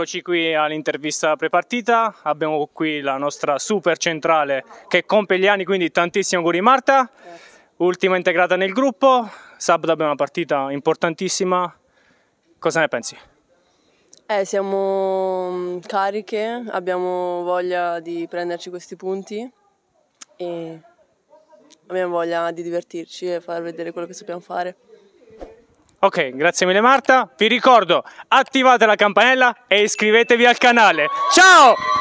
Eccoci qui all'intervista prepartita, abbiamo qui la nostra super centrale che compie gli anni, quindi tantissimi auguri Marta, ultima integrata nel gruppo, sabato abbiamo una partita importantissima, cosa ne pensi? Eh, siamo mm, cariche, abbiamo voglia di prenderci questi punti e abbiamo voglia di divertirci e far vedere quello che sappiamo fare. Ok, grazie mille Marta. Vi ricordo, attivate la campanella e iscrivetevi al canale. Ciao!